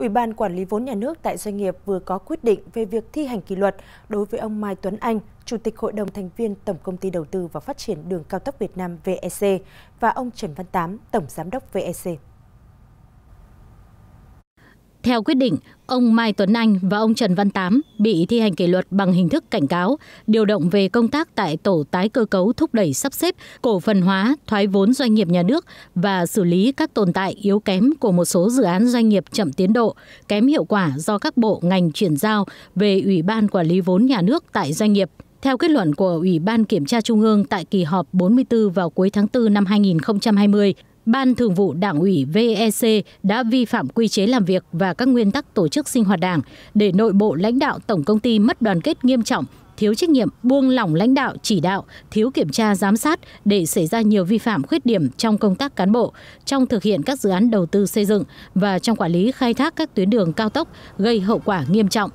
Ủy ban Quản lý vốn nhà nước tại doanh nghiệp vừa có quyết định về việc thi hành kỷ luật đối với ông Mai Tuấn Anh, Chủ tịch Hội đồng thành viên Tổng Công ty Đầu tư và Phát triển Đường Cao tốc Việt Nam VEC và ông Trần Văn Tám, Tổng Giám đốc VEC. Theo quyết định, ông Mai Tuấn Anh và ông Trần Văn Tám bị thi hành kỷ luật bằng hình thức cảnh cáo, điều động về công tác tại Tổ tái cơ cấu thúc đẩy sắp xếp, cổ phần hóa, thoái vốn doanh nghiệp nhà nước và xử lý các tồn tại yếu kém của một số dự án doanh nghiệp chậm tiến độ, kém hiệu quả do các bộ ngành chuyển giao về Ủy ban Quản lý vốn nhà nước tại doanh nghiệp. Theo kết luận của Ủy ban Kiểm tra Trung ương tại kỳ họp 44 vào cuối tháng 4 năm 2020, Ban Thường vụ Đảng ủy VEC đã vi phạm quy chế làm việc và các nguyên tắc tổ chức sinh hoạt Đảng, để nội bộ lãnh đạo tổng công ty mất đoàn kết nghiêm trọng, thiếu trách nhiệm, buông lỏng lãnh đạo, chỉ đạo, thiếu kiểm tra giám sát để xảy ra nhiều vi phạm khuyết điểm trong công tác cán bộ, trong thực hiện các dự án đầu tư xây dựng và trong quản lý khai thác các tuyến đường cao tốc gây hậu quả nghiêm trọng.